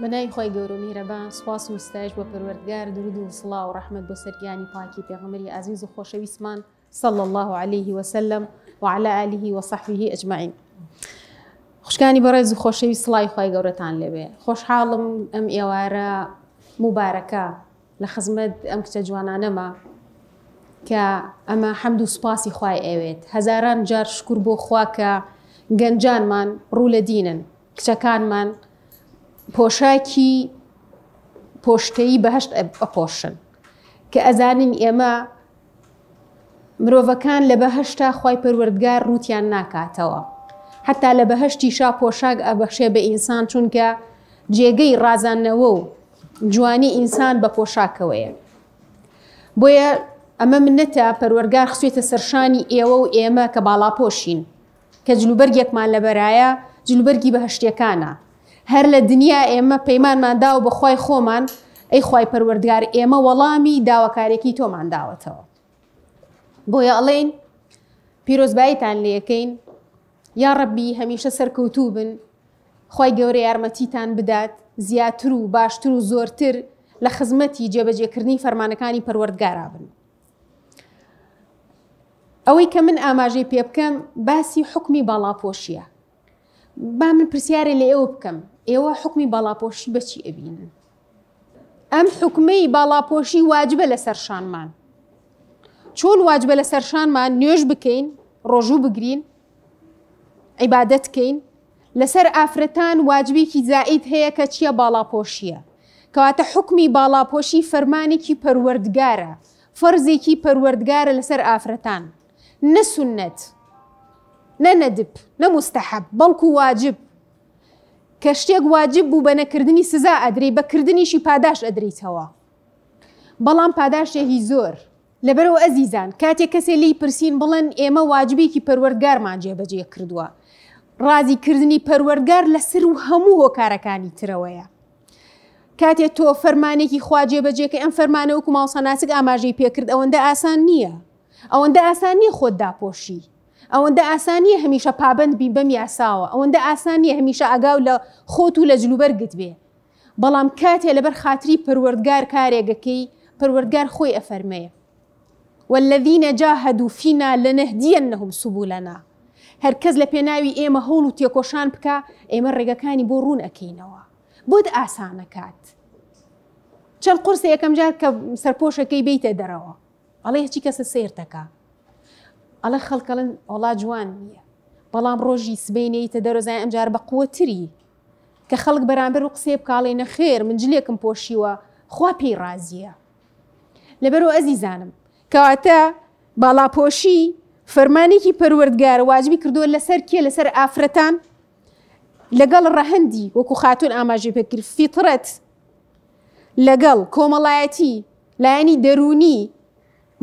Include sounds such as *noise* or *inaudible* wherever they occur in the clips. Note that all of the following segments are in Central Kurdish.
منای خۆی گورو و سواس و ستایش بۆ پەروەردگار درود و صلا و ڕحمت بۆ سەرگیانی پاکی پێغمەری عزیز و خۆشەویستمان صلی الله علیه و سلم و علی آله و صحبه اجمعین خوشکانی بەڕێز و خۆشەوی سڵی خی گەورەتان لەوێ خۆشحاڵم ام ئێوارە مبارکه لە ام ئەم کچە جوانانەما کە ئەمە حەمد و سوپاسی خوای ئەوێت هزاران جار شکر بۆ خواکە گنجان ڕوو رول دینن کچەکانمان پۆشاکی پۆشتەی بەهشت ئەپۆشن کە ئەزانین ئێمە مرۆڤەکان لە بەهشتا خی پەروەردگار رووتیان ناکاتەوە حتا لە بەهشتی شا پۆشاک ئەبەخشێ بە ئینسان چونکە جێگەی ڕازانەوە و جوانی ئینسان بە پۆشاکەوەیە بۆیە ئەمە منەتە پەروەرگار خسوێتە سەرشانی ئێوە و ئێمە کە باڵاپۆشین کە جلوبەرگێکمان لەبەرایە جلوبەرگی بەهشتەکانە هەر لە دنیا ئێمە پەیمانماندا و بەخوای خۆمان ئەی خی پەروەردگار ئێمە وەڵامی داواکارێکی تۆمان داوەتەوە بۆیە ئەڵێن پیرۆزباییتان لەکەین یا ڕەبی هەمیشە سەرکەوتوو بن خی گەورە یارمەتیتان بدات زیاتر و باشتر و زۆرتر لە خزمەتی جێبەجێکردنی فەرمانەکانی پەروەردگارا بن ئەوەی کە من ئاماژەی پێ بکەم باسی حکمی باڵاپۆشیە با من پرسیارە لە ئێوە بکەم ئێوە حکمی باڵاپۆشی بەچی ئەبینن ئەم حکمەی باڵاپۆشی واجبە لە سەرشانمان چۆن واجبە لە سەرشانمان نوێژ بکەین ڕۆژوو بگرین عیبادەتکەین لەسەر ئافرەتان واجبێکی زائید هەیە کە چییە باڵاپۆشیە کەواتە حکمی باڵاپۆشی فەرمانێکی پەروەردگارە فەرزێکی پەروەردگارە لەسەر ئافرەتان نەسونەت نەنەدب نەمستەحب بەڵکو واجب کە شتێک واجب بوو بە نەکردنی سزا ئەدری بەکردنیشی پاداش ئەدریتەوە بەڵام پاداشێکی زۆر لەبەرەوە ئەزیزان کاتێک کەسێ لی پرسین بڵێن ئێمە واجبێکی پەروەرگارمان جێبەجێ کردووە ڕازیکردنی پەروەرگار لە سەر و هەموو هۆکارەکانی ترەوەیە کاتێک تۆ فەرمانێکی خواجێبەجێکە ئەم فەرمانە وکو ماوسەناسک ئاماژەی پێکرد ئەوەندە ئاسان نییە ئەوەندە ئاسان نیە خۆت داپۆشی ئەوەندە ئاسانی هەمیشە پابند بین بەم یاساوە ئەوەندە ئاسانی هەمیشە ئەگاو لە خۆت و لە جلوبەرگت بێ بەڵام کاتێ لەبەر خااتری پروەردگار کارێگەکەی پروەردگار خۆی ئەفەرمەیە والذینە جا هەدوو فینا لە نەهدیە نەهم سوبولەنا هەرکەز لە پێناوی ئێمە هەوڵ و تێکۆشان بکە ئێمە ڕێگەکانی بۆ ڕوون ئەەکەینەوە بۆت ئاسانەکات چەند قرس یەکەم جار کە سەرپۆشەکەی بیتە دەرەوە ئەڵێ هیچی کەسە سێرتەکە ئەڵە خەڵکەڵن ئۆڵا جوان نییە بەڵام ڕۆژی سبینەیتە دەرۆزای ئەمجار بە قووەتری کە خەڵک بەرامبەر و قسێ بکاڵێ نەخێر من جلێکم پۆشیوە خوا پێی رازیە لەبەرەوە ئەزیزانم کەواتە باڵاپۆشی فەرمانێکی پەروەردگار واجبی کردووە لەسەر کێ لەسەر ئافرەتان لەگەڵ ڕەهندی وەکو خاتون ئاماژێ پێکرد فیترەت لەگەڵ کۆمەڵایەتی لایەنی دەرونی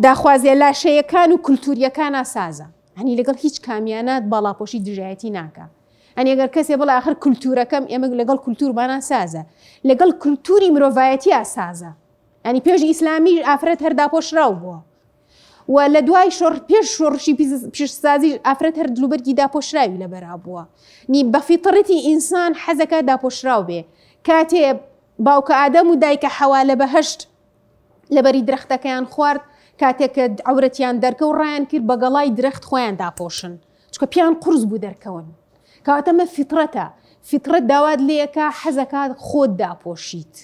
داخوازیە لاشەیەکان و کولتوریەکانە سازە هەنی لەگەڵ هیچ کامیانات باڵاپۆشی دژایەتی ناکە ئەنی ئەگەر کەسێ بڵ آخر کولتورەکەم ئێمە لەگەڵ کولتوربانە سازە لەگەڵ کولتوری مرۆڤایەتی ئاسازە ئەنی پێش ئیسلامی ئافرەت هەرداپۆشراو بووە و لە دوای شڕ پێش شڕشی پیشسازی ئافرەت هەر دلوبەرگی داپۆشراوی لەبەرا بووە نی بەفیتڕەتی ئینسان حەزەکە داپۆشراو بێ کاتێ باوکە ئادەم و دایکە حەوا لە بەهشت لەبەری درەختەکەیان خوارد کاتێککە ئەورەتیان دەرکە و ڕایان کرد بەگەڵای درەخت خۆیان داپۆشن چکە پیان قرس بوو دەرکەون کاتەمە فترەتە فترەت داوات لەیەکە حەزەکات خۆت داپۆشیت.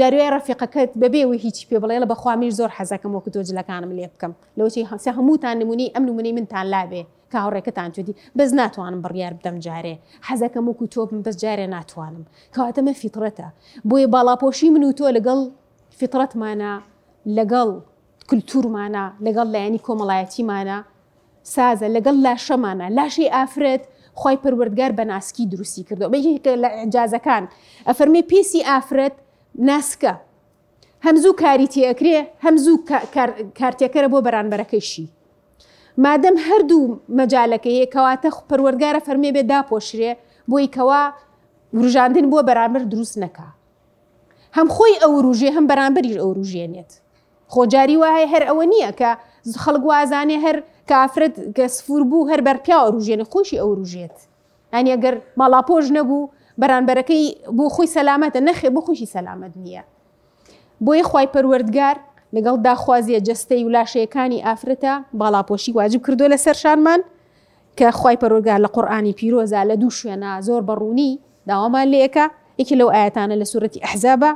جاروێ ڕفیقەکەت بەبێوە هیچی پێ بڵێ لە بەخوامیش زۆر حەزەکەم وەکو دۆجلەکانم لێ بکەم لەوچی هەسە هەمووتان نمونی ئەم نمونی منتان لابێ کاڕێکەکەتان تودی بەس ناتوانم بڕیار بدەم جارێ حەزەکەم وەکو تۆبم بەس جارێ ناتوانم کەواتەمە فترەتە بۆیە باڵاپۆشی من و تۆ لەگەڵ فترەتمانە لەگەڵ کللتورمانە لەگەڵ لایەنی کۆمەڵایەتیمانە سازە لەگەڵ لاشەمانە لاشی ئافرێت خی پروردگار بە ناسکی دروستی کردو بەیکە لە ئەنجازەکان ئەفەرمی پێسی ئافرەت ناسکە هەمزوو کاری تێکرێ هەمزوو کارتێکەرە بۆ بەرانبەرەکەیشی مادەم هەردوو مەجالەکەی کەواتە پەروەرگارە فەرمێ بێ داپۆشرێ بۆی کەوا وروژاندن بۆ بەرامبەر دروست نەکە هەم خۆی ئەو ڕژێ هەم بەرامبەریش ئەو ڕژێنێت خۆجاری وایە هەر ئەوە نییە کە خەڵک وازانێ هەر کافرەت کە سفور بوو هەر بەرپیاوە ڕژێنە خۆشی ئەو ڕژێت ئەنیەگەر ماڵاپۆژ نەبوو بەرانبەرەکەی بۆ خۆی سەلامەتە نەخێ بۆ خۆشی سەلامەت نییە بۆیە خی پەروەردگار لەگەڵ داخوازیە جستەی ولاشەیەەکانی ئافرەتە باڵاپۆشی واجب کردو لە سەر شارمان کە خی پەرۆگار لە قورآانی پیرۆزا لە دوو شوێنە زۆر بەڕوونی داوامان لێەکە یکی لەو ئاەتانە لە سوەتی ئەحزابە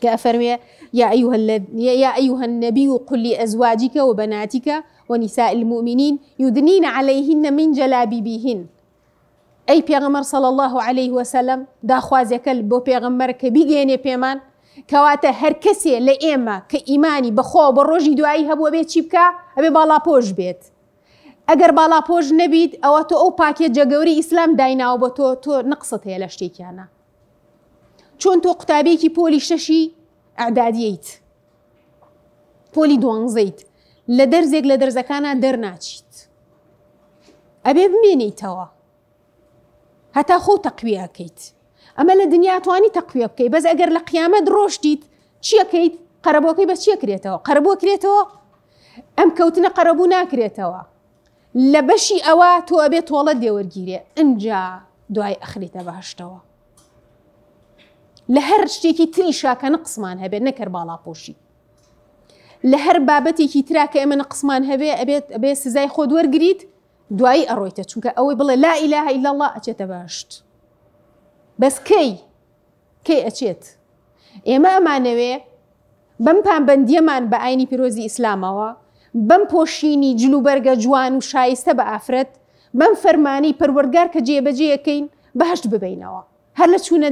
کە ئەفەرمێ يا أيها, يا أيها النبي قل لأزواجك وبناتك ونساء المؤمنين يدنين عليهن من جلابيبهن أي بيغمر صلى الله عليه وسلم دا خوازك البو کە بیگەێنێ پێمان كواتا هر كسي لە كإيماني کە بروجي بەخۆ بە بيت شبكا أبي بالا بوج بيت اگر بالا بوج نبيت او تو او باكي ئەو اسلام داينا او دایناوە تو تۆ تۆ نقصت هەیە لە شتێکیانە. چۆن ئەعدادیت پۆلی دوانزەیت لە دەرزێک لە دەرزەکانە دەرناچیت ئەبێ بمێنیتەوە هەتا خۆ تەقویەکەیت ئەمە لە دنیاتوانی تەقویە بکەیت بەس ئەگەر لە قیامەت ڕۆشتیت چیەکەیت قەرەبەکەی بە چیەکرێتەوە قەرەبوو کرێتەوە ئەم کەوتنە قەرەبوو ناکرێتەوە لە بەشی ئەوە تۆ ئەبێت تۆڵە دێوەرگیرێ ئەجا دوای ئەخریتە باشتەوە لە هەر شتێکی تری شاکە نەقسمان هەبێ نەکەر باڵاپۆشی لە هەر بابەتێکی تراکە ئێمە نەقسمان هەبێ ئەبێت ئەبێ سزای خۆ وەرگیت دوایی ئەڕۆیتە چونکە ئەوەی بڵێ لا ئیلا هەیلا الله ئەچێتە باششت بەس کەی کەی ئەچێت ئێمە ئەمانەوێ بەم پابندیەمان بە ئاینی پیرۆزی ئیسلامەوە بەم پۆشینی جلوبەرگە جوان و شایستە بە ئافرەت بەم فەرمانی پەروەرگار کە جێبەجێەکەین بەهشت ببینەوە هەر لە چوونە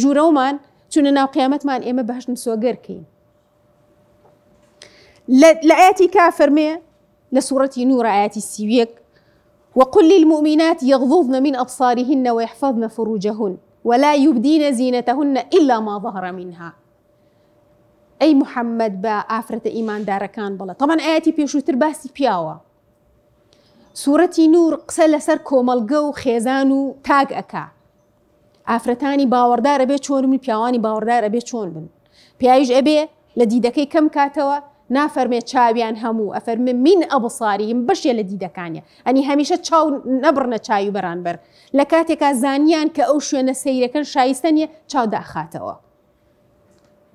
ژوورەومان چونە ناو قیامەتمان بهاش نسوى غير كين ئاتی كافر فەرمێ لسورة نور نوورایەتی سیویەک وقل للمؤمنات يغضضن من أبصارهن ويحفظن فروجهن ولا يبدين زينتهن إلا ما ظهر منها أي محمد با آفرة إيمان داركان بلا طبعا آياتي بيشوتر ترباسي بياوا سورة نور قسل سر كومالقو خيزانو تاق أكا ئافرەتانی باوەڕدارە بێ چۆن من پیاوانی باوەڕدارە بێ چۆن بن پیاویش ئەبێ لە دیدەکەی کەم کاتەوە نافەرمێ چاویان هەموو ئەفەرمە من ئەبساریم بەشێ لە دیدەکانە ئەنی هەمیشە چاو نەبڕنە چاوی بەرانبەر لە کاتێکا زانیان کە ئەو شوێنە سیرەکەن شایستە نیە چاوداخاتەوە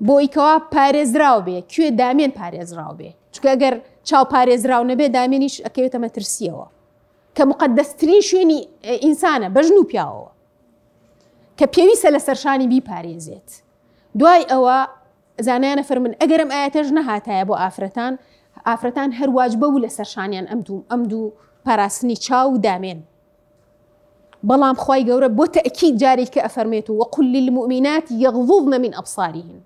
بۆیکەوە پارێزراو بێ کوێ دامێن پارێزراو بێ چکە ئەگەر چاو پارێزراو نەبێ دامێنیش ئەکەوێتە مەترسیەوە کە مقدەستترین شوێنی ئینسانە بەژن و پیاوەوە کە پێویستە لە سەرشانی بیپارێزێت دوای ئەوە زنان فرمن ئەگەرم ئاەتەژ نەهاتایە بۆ ئافرەتان ئافرەتان آفرتان بەو لە سەرشانیان ئەم دوو امدو دوو پاراستنی چاو دامێن بەڵام خی گەورە بۆ تەکی جارێک کە ئەفەرمێت و وەقل للمؤمینات یەغضوض من ئەبساریهن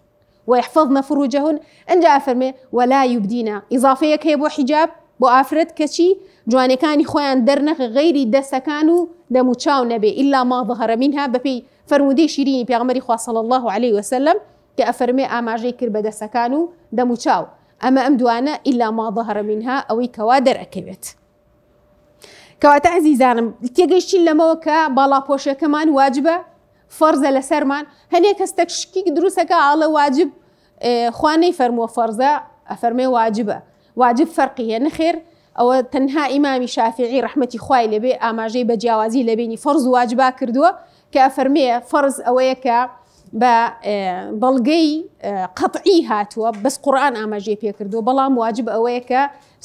ويحفظن فروجهن ئەجا ئەفەرمێ ولا يبدينا إضافەیەک هەیە بۆ حیجاب بۆ ئافرەت کەچی جوانەکانی خۆیان دەرنەخ غەیری دەسەکان و دەمو چاو نەبێ ئللا ماڵ هەرمین ها بەپی فرمودەی شیرینی پیاغمەری خواصل الله عليه وسلم کە ئەفەرمێ ئاماژەی کرد بە دەسەکان و دەمو چاو ئەمە ئەم دوانە ئللا ماڵ هەرمین ها ئەوەی کەوا دەرەکەوێت. کەواتە عزیزانم تێگەیشتین لەمەوە کە باڵاپۆشەکەمان واجبە فەرزە لە سەرمان هەنێک کەستەک شکی دروستەکە ئاڵە واجب خوانەی فەرمووە فەرزە ئەفەرمێ واجبە. واجب فەرقیە نەخێر ئەوە تەنها ئیمامی شافعی ڕحمەتی خوای لەبێ ئاماژەی بە جیاوازی لە بینی فەرز واجبا کردووە کە فەرمەیە فەرز ئەوەیە کە بە بەڵگەی قەتعی هاتووە بەس قورآان ئاماژێ پێکردووە بەڵام واجب ئەوەیە کە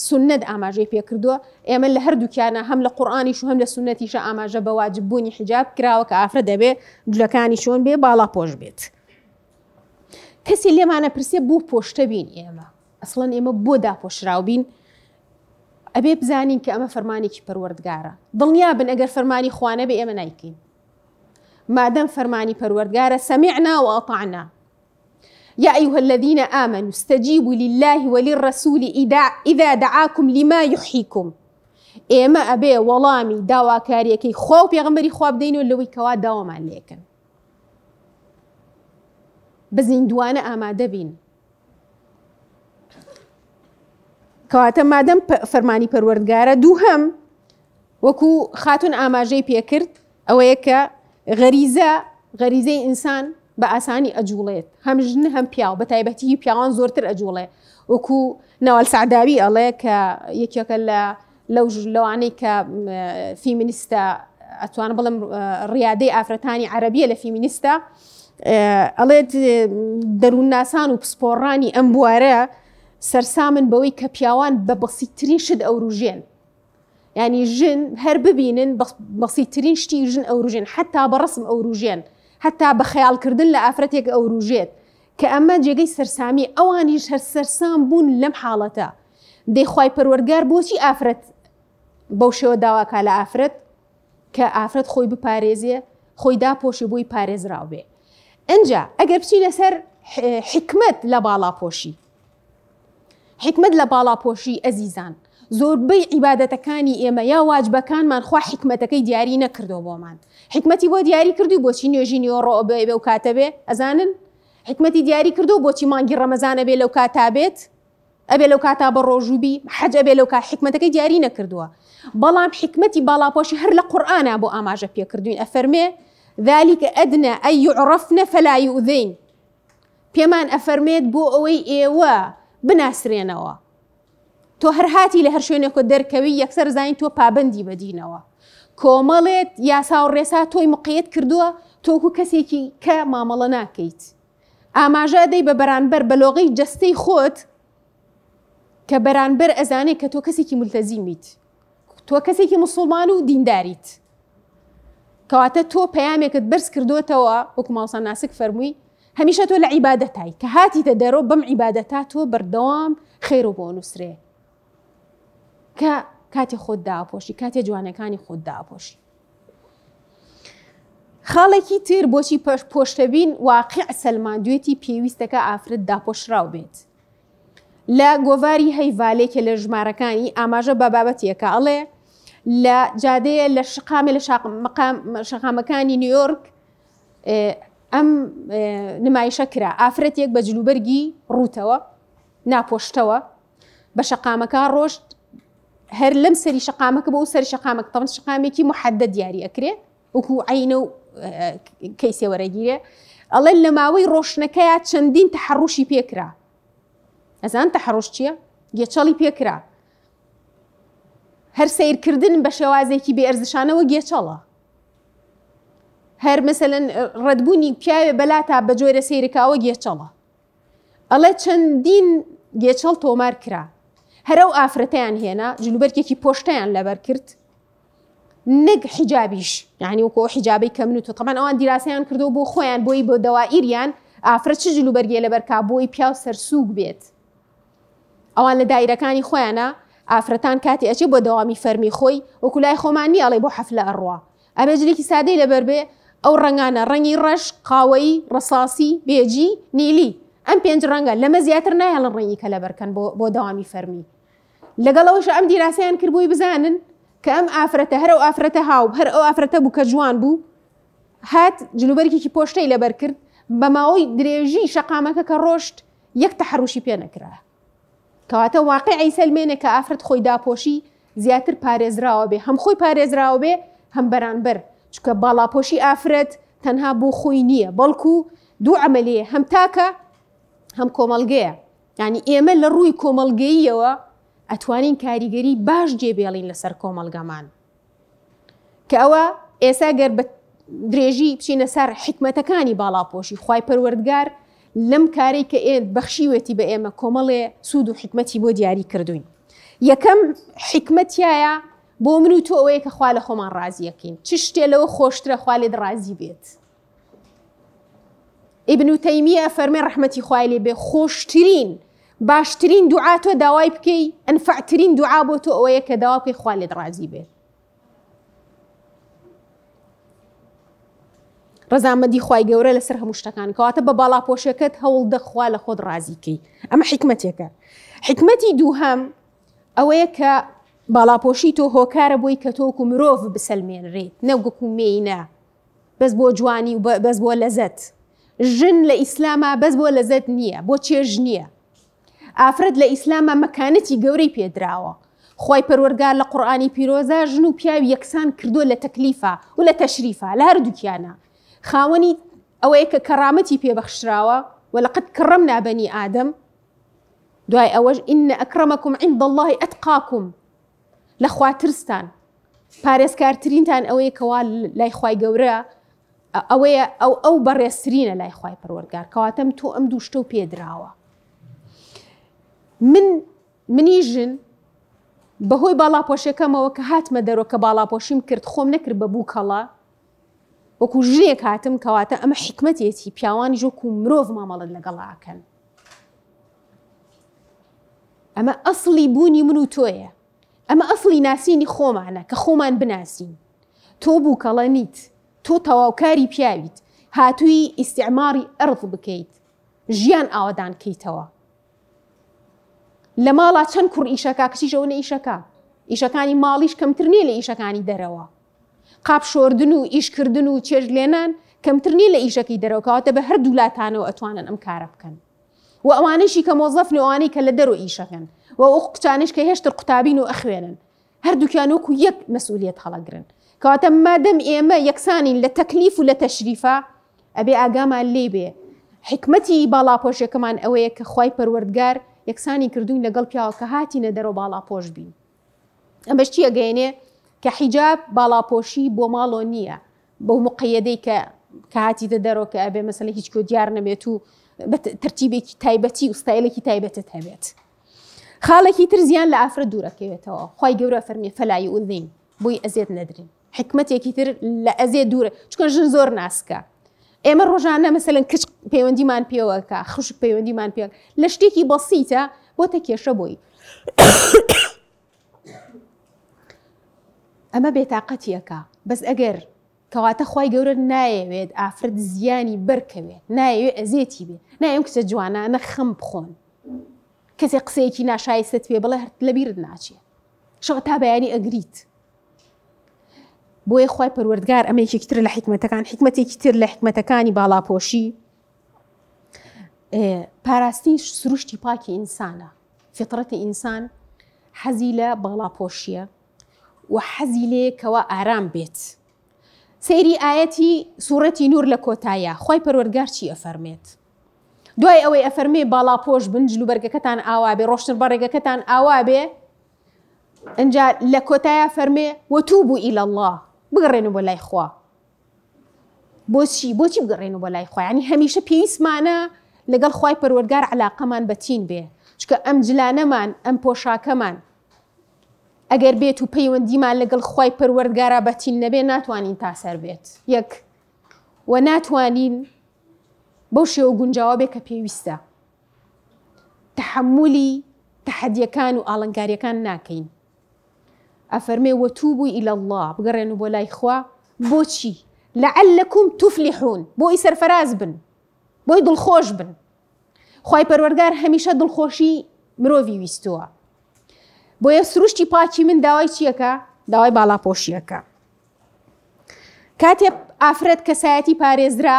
سنت ئاماژێ پێکردووە ئێمە لە هەردووکیانە هەم لە قورآانی شو هەم لە سنتیشە ئاماژە بە واجب بوونی حجاب کراوە کە ئافرە دەبێ جلەکانی شۆن بێ باڵا پۆش بێت. کەسی لێمانە پرسێ بوو پۆشتە بین ئێمە. ئەسڵەن ئێمە بۆ داپۆشراوبین ئەبێ بزانین کە ئەمە فەرمانێکی پەروەردگارە دڵنیا بن ئەگەر فەرمانی خوانە بێ ئێمە نیکەین مادەم فەرمانی پەروەردگارە سەمیعنا و ئەتعنا يا أيها الذين آمنوا استجيبوا لله وللرسول إذا دعاكم لما يحييكم ئێمە ئەبێ وەڵامی داواکاریەکەی خۆ و پێغمبەری خواب دەین و لەوەی کەوا داوامان لێکن بزیندوانە ئامادە بین کەواتە مادەم فەرمانی پەروەردگارە دوو هەم وەکو خاتون ئاماژەی پێکرد ئەوەیە کە غەریزە غەریزەی ئینسان بە ئاسانی ئەجوڵێت هەمژن هەم پیاو بە تایبەتی پیاوان زۆرتر ئەجوڵێ وەکو ناوەل سعداوی ئەڵێ کە یەکێکە لە لەو لەوانەی کە فیمینیستە ئەتوان بڵم ڕیادەی ئافرەتانی عربیە لە فیمینیستە ئەڵێت دەروون ناسان و پسپۆڕانی ئەم بوارە سەرسامن بەوەی کە پیاوان بە بەسیترین شت ئەوروژێن ینی ژن هەر ببینن بەسیترین شتی ژن ئەوروژێن حتا بەڕسم ئەوروژێن حتا بە خەیالکردن لە ئافرەتێک ئەوروژێت کە ئەمە جێگەی سەرسامی ئەوانیش هەر سەرسام بوون لەم حاڵەتە دەیخوای پەروەرگار بۆچی ئافرەت بەو شێوە داواکە لە ئافرەت کە ئافرەت خۆی بپارێزیە خۆی داپۆشی بۆی پارێزرااو بێ. ئەجا ئەگەر بچی لەسەر حکمت لە باڵاپۆشی حکمت لە باڵاپۆشی ئەزیزان زۆربەی عیباەتەکانی ئێمە یا واجبەکانمان خوا حکمتەکەی دیاری نەکردەوە بۆمان حکمەتی بۆ دیاری کردو بۆچی نوێژی نیۆڕۆ بێ بە و کاتە بێ ئەزانن حكمتي دیاری كردو بۆچی مانجي رمزان بێ لەو کاتا بێت ئەبێ لەو کاتا بە ڕۆژوبی حەجە بێ لەو کا حکمتەکەی دیاری بلام بەڵام حکمەتی باڵاپۆشی هر لقرآن أبو بۆ ئاماژە كردوين ئەفەرمێ ذلك أدنى أي عڕفنە فلا يؤذين بيمان أفرميت بۆ إيوه بناسرێنەوە تۆ هەرهاتی لە هەر شوێنێکۆ دەرکەوی یەکسەر زانین تۆ پابندی بەدینەوە کۆمەڵێت یاسا و ڕێسا تۆی مقیت کردووە تۆکو کەسێکی کە مامەڵە ناکەیت ئاماژە دەی بە بەرانبەر بەلۆغی جستەی خۆت کە بەرانبەر ئەزانێت کە تۆ کەسێکی ملتەزیمیت تۆ کەسێکی مسلمان و دینداریت کەواتە تۆ پەیامێکت برز کردوتەوە وەکو ماوسان ناسک فەرمووی هەمیشە تۆ لە عیباەتای کە هاتیتە دەرۆ بەم عیباەتا تۆ بەردەوام خێر و بۆ نووسێ کە کاتی خۆتدا پۆشی کاتێ جوانەکانی خۆتدا پۆشی خاڵێکی تر بۆچی پەش پۆشتەبین واقع سەلماندوێتی پێویستەکە ئافرەت داپۆشراو بێت لە گۆڤاری هەیڤالێکە لە ژمارەکانی ئاماژە بە بابەتیەکە ئەڵێ لە جادەیە لە شقامێ لە مقامەکانی نیویۆرک ئەم نمایشە کرا ئافرەت یەک بە جلوبەرگی ڕوتەوە ناپۆشتەوە بە شەقامەکە ڕۆشت هەر لەم سەری شقامەکە بۆ سەر شقامەکە تەن شقامێکی محەددە دیاری ئەکرێ وەکو عینە و کەیسێ وەرەگیرێ ئەڵێن لە ماوەی ڕۆشنەکەیە چەندین تەحڕوشی پێکرا ئەزان تەحڕۆش چییە؟ گێچەڵی پێکرا هەر سیرکردن بە شێوازێکی بێ ئەرزشانەوە گێچەڵە هەر مثلەن ڕدبوونی پیاوێ بەلا تا بە جۆرە سیرکاوە گێچەڵە ئەڵێ چەندین گێچەڵ تۆمار کرا هەرە و ئافرەتیان هێنا جلوبەرکێکی پۆشتیان لەبەر کرد نەک حیجابیش یعنی وکۆ حیجابی کەمن و تو تەمان ئەوان دیراسیان کردو بۆ خۆیان بۆی بۆ دەوائیریان ئافرەت چ جلوبەرگێ لەبەرکا بۆی پیا و سەرسووک بێت ئەوان لە دایرەکانی خۆیانە ئافرەتان کاتی ئەچی بۆ دەوامی فەرمی خۆی وەکولای خۆمانی ئەڵێ بۆ حەفلە ئەڕوا ئەبێ جلێکی سادەی لەبەر بێ ئەو ڕنگانە ڕەنی ڕەش قاوەی ڕساسی بێجی نیلی ئەم پێنج ڕەنگە لەمە زیاتر نایڵن ڕێنی کە لە بەرکەن بۆ داوامی فەرمی لەگەڵ ئەوش ئەم دیراسیان کردبووی بزانن کە ئەم ئافرەتە هەر ئەو ئافرەتە هاو هەر ئەو ئافرەتە بوو کە جوان بوو هات جلوبەرێکی پۆشتەی لەبەر کرد بە ماوەی درێژی شەقامەکە کە ڕۆشت یەک تەحروشی پێ نەکرا کەواتە واقع ئەیسەلمێنێک کە ئافرەت خۆی داپۆشی زیاتر پارێزراوە بێ هەم خۆی پارێزراوە بێ هەم بەرانبەر چکە باڵاپۆشی ئافرەت تەنها بۆ خۆی نییە بەڵکو دوو ئەعملەیە هەم تاکە هەم کۆمەلگەیە ینی ئێمە لە ڕووی کۆمەلگەییەوە ئەتوانین کاریگەری باش جێبێڵین لەسەر کۆمەلگەمان کە ئەوە ئێسا گەر بە درێژی بچینە سەر حکمەتەکانی باڵاپۆشی خی پەروەردگار لەم کارێک کە ئێ بەخشیوەتی بە ئێمە کۆمەڵێ سوود و حکمەتی بۆ دیاری کردوین یەکەم حکمەتیایە بۆ من و تۆ ئەوەیە کە خوا لە خۆمان ڕازیەکەین چ شتێ لەوە خۆشترە خوا لێت ڕازی بێت ئیبن و تەیمیە فەرمی ڕحمەتی خوای لێ بێ خۆشترین باشترین دوعا تۆ داوای بکەی ئەنفعترین دوعا بۆ تۆ ئەوەیە کە داوا بکەی خوا لێت ڕازی بێت ڕزامەدی خی گەورە لەسەر هەموو شتەکان کەواتە بە باڵاپۆشەکەت هەوڵ دەخوا لە خۆت ڕازیکەی ئەمە حکمتێکە حکمەتی دووهەم ئەوەیە کە باڵاپۆشی تۆ هۆکارە بۆی کە تۆکو مرۆڤ بسەلمێنرێت نەوگوکو مینە بەس بۆ جوانی و بەس بۆ لەزت ژن لە ئیسلامە بەس بۆ لەزت نییە بۆ چێژ نییە ئافرەت لە ئیسلامە مەکانەتی گەورەی پێدراوە خی پەروەرگار لە قورآانی پیرۆزە ژن و پیاوی یەکسان کردو لە تەکلیفە و لە تەشریفە لە هەردووکیانە خاوەنی ئەوەیە کە کەرامەتی پێبەخشراوە و لەقەت کڕم نابنی ئادەم دوای ئەوەش ئینە ئەکرمەکم عند الله ئەتقاکم لە خواترستان پارێزکارترینتان ئەوەیە کەوا لای خی گەورە ئەوەیە ئەو ئەو بەڕێسترینە لای خی پەروەرگار کەواتەم تۆ ئەم دووشتە و پێدراوە من منی ژن بەهۆی باڵاپۆشەکەمەوە کە هاتمە دەرۆ کە باڵاپۆشیم کرد خۆم نەکرد بە بوو کەڵە وەکو ژنێک هاتم کەواتە ئەمە حکمەتێتی پیاوانی ژۆکو مرۆڤ مامەڵت لەگەڵاکەن ئەمە ئەسلی بوونی من و تۆیە ئەمە ئەفلی ناسینی خۆمانە کە خۆمان بناسین تۆ بووکەڵە نیت تۆ تەواوکاری پیاویت هاتووی ئیسعماری ئەرض بکەیت ژیان ئاوادان کەیتەوە لە ماڵا چەند کوڕ ئیشەکە کچی ژەونە ئیشەکە ئیشەکانی ماڵیش کەمترنی لە ئیشەکانی دەرەوە قاپ شۆردن و ئیشکردن و چێژ لێنان کەمترنی لە ئیشەکەی دەرەوەکەواتە بە هەردوو لاتانەوە ئەتوانن ئەم کارە بکەن و ئەوانەشی کە مۆزەف نێوانەی کە لە دەرو ئیشەکەن و ئەو قوچانش کە هێشتر قوتابین و ئەخوێنن هەردووکیان وەکو یەک مەسئولیت هەڵەگرن کەواتە مادەم ئێمە یەکسانین لە تەکلیف و لە تەشریفا ئەبێ ئاگامان لێ بێ حکمەتی باڵاپۆشەکەمان ئەوەیە کە خی پەروەردگار یەکسانی کردوین لەگەڵ پیاوە کە هاتیە دەرەوە باڵاپۆش بین ئەمەش چی ئەگەێنێ کە حیجاب باڵاپۆشی بۆ ماڵۆ نییە بەو مقیدەی کە کاتی دە دەرەوە کە ئەبێ مەسلە هیچ کۆ دیار نەبێت و ترتیبێکی تایبەتی و ستایلێکی تایبەتت هەبێت. خاڵێکی تر زیان لە ئافرە دوورەکەوێتەوە خی گەورە فەرمی فەلای ئوین بووی ئەزێت نەدرین حکمتێکی تر لە ئەزێ دوورە چکە ژن زۆر ناسکە ئێمە ڕۆژانە مەمثلەن کچ پەیوەندیمان پێوەکە خوشک پەیوەندیمان پێ لە شتێکی بەسیتە بۆتە کێشە بۆی *coughs* ئەمە بێتاقەتیەکە بەس ئەگەر کەواتە خی گەورە نایەوێت ئافرد زیانی بەرکەوێت نایەوێت ئەزێتی بێ نایم کچە جوانە نەخەم بخۆن کەسێ قسەیەکی ناشایستت پێ بڵێ هەرت لەبیرت ناچێت شەوە تا بەیانی ئەگریت بۆیە خی پەروەردگار ئەمەیەکی تر لە حکمەتەکان حکمتێکی تر لە حکمەتەکانی باڵاپۆشی پاراستنی سروشتی پاکی ئینسانە فترەتی ئینسان حەزی لە باڵاپۆشیە و حەزی لێکەوە ئارام بێت سەیری ئاەتی سوورەتی نور لە کۆتایە خی پەروەرگار چی ئەفەرمێت دوای ئەوەی ئەفەرمێ باڵا پۆش بن جلوبەرگەکەتان ئاوا بێ ڕۆشتن بەڕێگەکەتان ئاوا بێ ئەجا لە کۆتایە فەرمێ وەتوو بوو ئیل الله بگەڕێن بۆ لای خوا بۆچی بۆچی بگەڕێن بۆ لای خوایانی هەمیشە پێویستمانە لەگەڵ خی پەروەرگار علاقەمان بەتین بێ چکە ئەم جلانەمان ئەم پۆشاکەمان ئەگەر بێت و پەیوەندیمان لەگەڵ خی پەروەردگارە بەتین نەبێ ناتوانین تاسەر بێت یەک و ناتوانین بەو شێوە گونجاوا بێ کە پێویستە تحملی تحدیەکان و ئاڵنگاریەکان ناکەین ئەفەرمێ وەتوو بووی ئیل الله بگەڕێن و بۆ لای خوا بۆچی لەعلەکوم توفلیحون بۆی سەرفەراز بن بۆی دڵخۆش بن خی پەروەرگار هەمیشە دڵخۆشی مرۆڤ ویستووە بۆیە سروشتی پاچی من داوای چیەکە داوای باڵاپۆشیەکە کاتێ ئافرەت کەسایەتی پارێزرا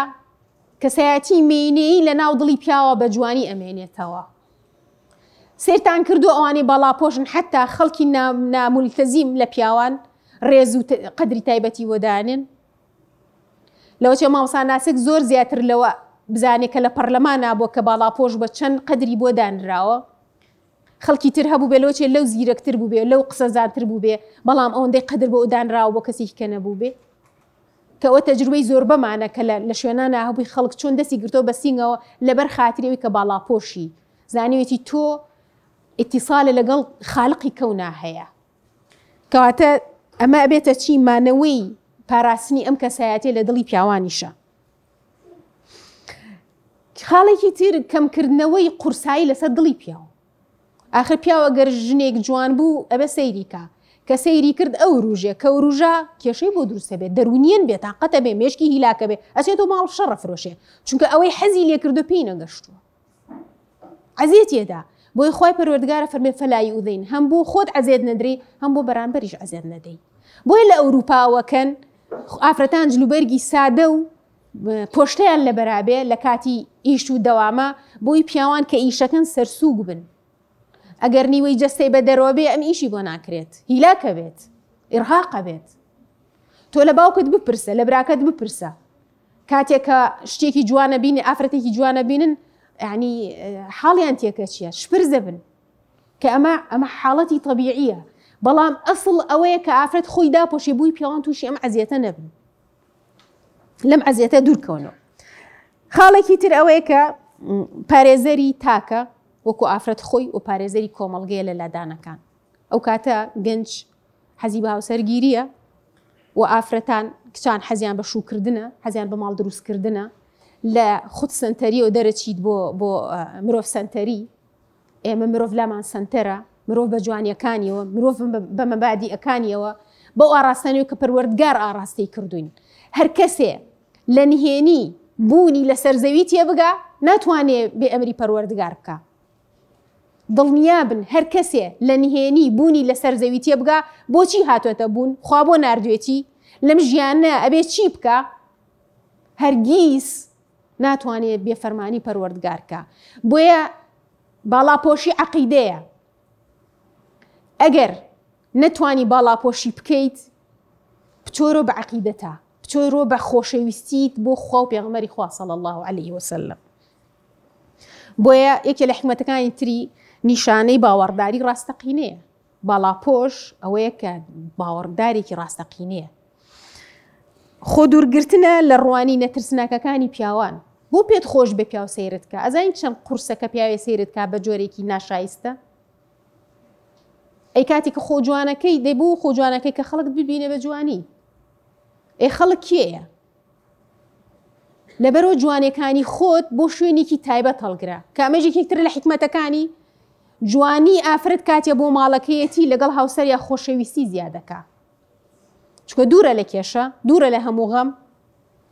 کەسایەتی مینەی لە ناو دڵی پیاوە بە جوانی ئەمێنێتەوە. سێتان کردو ئەوانەی بەڵاپۆشن حتا خەڵکی نامولتەزیم لە پیاوان ڕێز و قدری تایبەتی وەدانن. لەوچێ ماوسان ناسێک زۆر زیاتر لەوە بزانێکە لە پەرلەمان نبووە کە باڵاپۆش بە چەند قدری بۆ دانراوە. خەڵکی تر هەبوو بێ لەوچێ لەو زیرەکتر بوو بێ لەو قسە زیاتر بوو بێ بەڵام ئەوەندەی قدر بۆ ئەودانراوە بۆ کەسی کە نەبوو بێ. کەەوە تەجروی زۆر بەمانە کە لە شوێنانە هەبووی خەڵک چۆن دەستی گرتۆ بەسینگەوە لەبەر خاتریەوەی کە باڵاپۆشی زانیوێتی تۆ ئیتیساالە لەگەڵ خاڵقی کەونا هەیە کەواتە ئەمە ئەبێتە چی مانەوەی پاراستنی ئەم کەسایەتێ لە دڵی پیاوانیشە خاڵێکی تر کەمکردنەوەی قورسایی لەسەر دڵی پیاوە آخر پیاوە گەر ژنێک جوان بوو ئەبە سەیریکە کە سەیری کرد ئەو ڕژێ کە ڕژە کێشەی بۆ دروستە بێت دەرونیەن بێت تااقەتە بێ مشکی هیلاکە بێ ئەسێت و ماڵ شەڕە فرۆشێ چونکە ئەوەی حەزی لێکرد و پێی نەگەشتووە ئەزیێت تێدا بۆی خی پەروەردگارە فەرمێ فەلای ودەین هەم بۆ خۆت ئەزێت نەدری هەم بۆ بەرامبەریش ئەزێت نەدەی بۆی لە ئەوروپاوەکەن ئافرەتان جلوبەرگی سادە و پۆشتیان لە بەرابێ لە کاتی ئیش و دەوامە بۆی پیاوان کە ئیشەکەن سەرسووگ بن ئەگەر نیوەی جەستەی بە دەرەوە بێ ئەم ئیشی بۆ ناکرێت هیلاکە بێت ئرهاقە بێت تۆ لە باوکت بپرسە لە براکەت بپرسە کاتێککە شتێکی جوانە بینی ئافرەتێکی جوانە بینن ینی حاڵیان تێکە چیە شپرزە بن کە ئەمە ئەمە حاڵەتی طبیعیە بەڵام ئەسڵ ئەوەیە کە ئافرەت خۆی داپۆشی بووی پیاوان تووشی ئەم ئەزیەتە نەبن لەم ئەزیەتە دوورکەونەوە خاڵێکی تر ئەوەیە کە پارێزەری تاکە وەکو ئافرەت خۆی و پارێزەری کۆمەڵگەیە لە لادانەکان ئەو کاتە گەنج حەزی بە هاوسەرگیریە و ئافرەتان کچان حەزیان بە شوکردنە حەزیان بە ماڵ دروستکردنە لە خود سنتەریەوە دەرەچیت بۆ بۆ مرۆڤ سنتەری ئێمە مرۆڤ لامان سنتەرە مرۆڤ بە جوانیەکانیەوە مرۆڤ بە مەبادیەکانیەوە بەو ئاراستانەوە کە پەروەردگار ئاراستەی کردوین هەر کەسێ لە نهێنی بوونی لە سەرزەوی تێبگا ناتوانێت بێ ئەمری پەروەردگار بکە دڵنیابن هەر کەسێ لە نهێنی بوونی لە سەرزەوی تێبگا بۆچی هاتوێتە بوون خوا بۆ نردوێتی لەم ژیانە ئەبێ چی بکە هەرگیز ناتوانێت بێفەرمانی پەروەردگارکە بۆیە باڵاپۆشی عقیدەیە ئەگەر نتوانی باڵاپۆشی بکەیت بچۆرۆ بە عقیدەتا بچۆرۆ بە خۆشەویستیت بۆ خوا و پێغمەری خواصل الله عليه وسلم بۆیە یەکێ لە حکمەتەکانی تری نیشانەی باوەڕداری ڕاستەقینەیە باڵاپۆش ئەوەیە کە باوەڕدارێکی ڕاستەقینەیە خۆ دوورگرتنە لە ڕوانی نەترسناکەکانی پیاوان بۆ پێت خۆش بە پیاو سیرت کە ئەزانین چەند قورسەکە پیاوێ سیرت کا بە جۆرێکی ناشایستە ئەی کاتی کە خۆ جوانەکەی دەبوو خۆ جوانەکەی کە خەڵک ببینە بە جوانی ئێ خەڵک کێە لەبەرەوە جوانەکانی خۆت بۆ شوێنێکی تایبەت هەڵگرا کامەژێکیتر لە حکمەتەکانی جوانی ئافرەت کاتێ بۆ ماڵەکەیەتی لەگەڵ هاوسەریا خۆشەویستی زیادەکە چکە دوورە لە کێشە دوورە لە هەموو غەم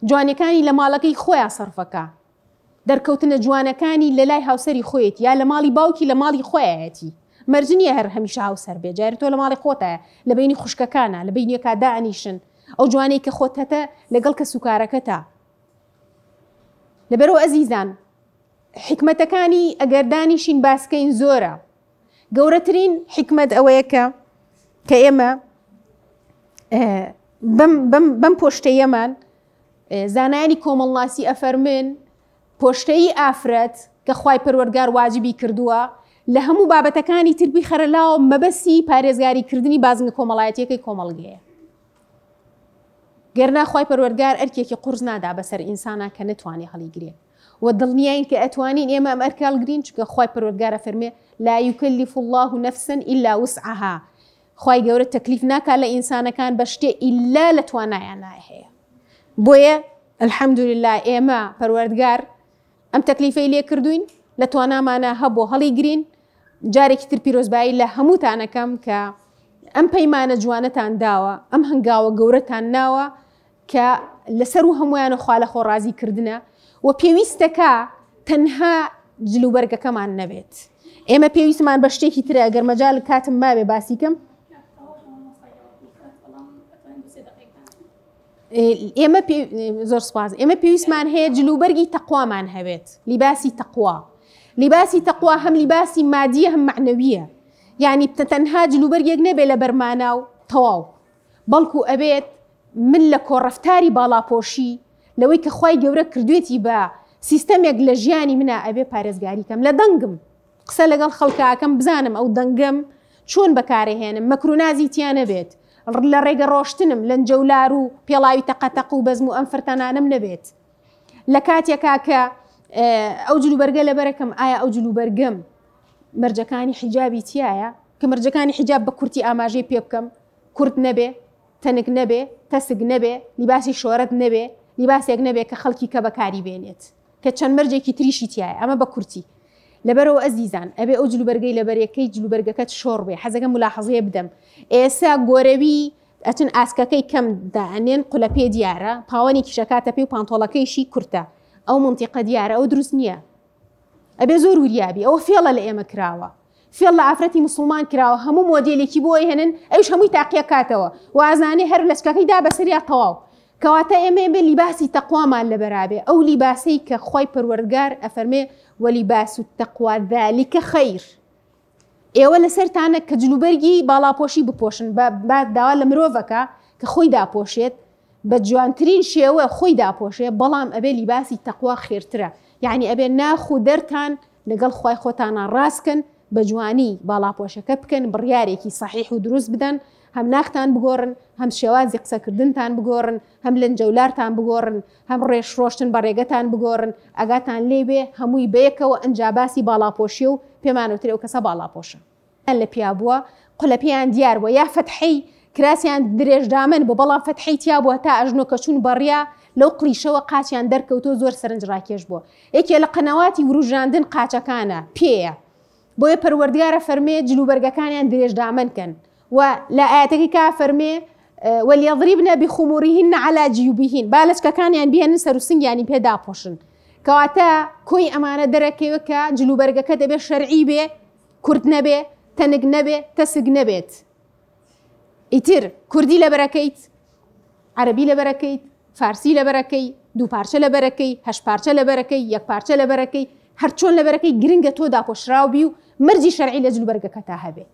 جوانەکانی لە ماڵەکەی خۆیان سەرفەکە دەرکەوتنە جوانەکانی لە لای هاوسری خۆیەتی یا لە ماڵی باوکی لە ماڵی خۆیەتی مەرجنیە هەر هەمیش هاوسەر بێ جاری تۆ لە ماڵی خۆتە لە بینی خوشکەکانە لە بینیەکە دانیشن ئەو جوانەی کە خۆتەتە لەگەڵ کە سوکارەکەتە لەبەرەوە ئەزیزان حکمەتەکانی ئەگەردانیشین باسکەین زۆرە گەورەترین حکمت ئەوەیەکە کە ئێمە بەم پۆشتەیەمان زانایانی کۆمەڵاسی ئەفەرمن پۆشتەی ئافرەت کە خی پەروەرگار واجبی کردووە لە هەموو بابەتەکانی تربی خەرەلاوە مەبەسی پارێزگاریکردنی بازنگە کۆمەڵایەتەکەی کۆمەڵگەیە گەرنا خی پەروەرگار ئەرکێکی قرس نادا بەسەر ئینسانە کە نتوانێت هەڵیگرێت و دڵنیین کە ئەتوانین ئێمە ئەم ئەرکال گرین چکە خی پرۆگارە فەرمێ لا یوکلیف الله نفسن إلا وسعها خی گەورە تەکلیف ناکا لە ئینسانەکان بە شتێ ئللا لە توانایانە هەیە بۆیە الحەمدوللا ئێمە پەروەردگار ئەم تەکلیفەی لێ کردوین لە توانامانە هەبوو هەڵی گرین جارێکی تر پیرۆزبایی لە هەمووتانەکەم کە ئەم پەیمانە جوانەتان داوە ئەم هەنگاوە گەورەتان ناوە کە لەسەر و خاله خوا لە خۆڕازیکردە و پێویستەکە تەنها جلوبەرگەکەمان نەبێت ئێمە پێویستمان بە شتێکی ترە گەرمەجال کاتم ماوێ باسیکەم ئێمە زۆر سپاز ئێمە پێویستمان هەیە جلوبەرگی تەقوامان هەبێت لیباسی تەقوا لیباسی تەقوا هەم لیباسی مادیە هەم معنەویە یعنی تەنها جلوبەرگێک نەبێت لە بەرمانە و تەواو بەڵکو ئەبێت من لە کۆڕفتاری باڵاپۆشی لەوەی کە خی گەورە کردوێتی بە سیستەمێک لە ژیانی منە ئەبێ پارێزگاریکەم لە دەنگم قسە لەگەڵ خەڵکاکەم بزانم ئەو دەنگم چۆن بەکارهێنم مەکرونازی تیانە بێت لە ڕێگە ڕۆشتنم لەن جەولار و پێڵاوی تەقەتەق و بەزم و ئەم فرتەنانم نەبێت لە کاتێکا کە ئەو جلوبەرگە لە بەرەکەم ئایا ئەو جلوبەرگم مەرجەکانی حیجابی تایە کە مەرجەکانی حیجاب بە کورتی ئاماژەی پێ بکەم کورت نەبێ تەنک نەبێ تەسک نەبێ لیباسی شۆرت نەبێ لیباسێک نەبێت کە خەڵکی کە بەکاری بێنێت کە چەند مەرجێکی تریشی تایە ئەمە بە کورتی لەبەرەوە ئەزیزان ئەبێ ئەو جلوبەرگەی لەبەرەکەی جلوبەرگەکەت شۆڕ بێ حەزەکە ملاحظەیە بدەم ئێسا گۆرەوی ئەتن ئاسکەکەی کەم داێن قولە پێ دیارە پاوەنی کیشەکاتە پێی و پانتۆڵەکەیشی کورتە ئەو منتیقە دیارە ئەو دروست نییە ئەبێ زۆر وریابی ئەو فێڵە لە ئێمە کراوە فێڵ لە ئافرەتی مسلمان کراوە هەموو مۆدلێکی بۆی هێنن ئەوش هەمووی تاقیە کاتەوە وازانێ هەر لەسکەکەی دا بەسەریا تەواو کەواتە ئێمە بێ لیباسی تەقوامان لە بەرابێ ئەو لیباسی کە خی پروەرگار ئەفەرمێ وەلیباس و تەقوادالیکە خەیر ئێوە لەسەرتانە کە جلوبەرگی باڵاپۆشی بپۆشن بە داوا لە مرۆڤەکە کە خۆی داپۆشێت بە جوانترین شێوە خۆی داپۆشێ بەڵام ئەبێ لیباسی تەقوا خێرترە یعنی ئەبێ ناخ و دەرتان لەگەڵ خی خۆتانە ڕاستکن بە جوانی باڵاپۆشەکە بکەن بڕیارێکی صحیح و دروست بدەن هەم ناختان بگۆڕن هەم شێوازی قسەکردنتان بگۆڕن هەم لەن جەولارتان بگۆڕن هەم ڕێش ڕۆشتن بە ڕێگەتان بگۆڕن ئەگاتان لێبێ هەمووی بەیەکەوە ئەنجاباسی باڵاپۆشی و پێمانوترێ و کەسە باڵاپۆشە لە پیا بووە قلەپیان دیار بووە یا فتحی کراسیان درێژدامن بۆ بەڵام فتحی تیا بووە تا ئەژنۆکە چوون بەڕیا لەو قلیشەوە قاچیان دەرکەوتۆ زۆر سەرنجڕاکێش بووە یەکێ لە قەنەواتی وروژاندن قاچەکانە پێە بۆیە پەروەردیارە فەرمێ جلوبەرگەکانیان درێژدامنکەن ولا ئاەتەکە کا فەرمێ وەلیەضریبنە بخموریهن على جیوبیهین بالچکەکانیان بیان سەر و سنگیانی پێداپۆشن کەواتە کۆی ئەمانە دەرەکەوەکە جلوبەرگەکە دەبێت شەرعی بێ کورت نەبێ تەنگ نەبێ تەسگ نەبێت ئیتر کوردی لە بەرەکەیت عەربی لە بەرەکەیت فارسی لە بەرەکەی دوو پارچە لە بەرەکەی هەش پارچە لە بەرەکەی یەک پارچە لە بەرەکەی هەرچۆن لە بەرەکەی گرنگە تۆ داپۆشراوبی و مەرجی شەرعی لە جلوبەرگەکە تا هەبێ.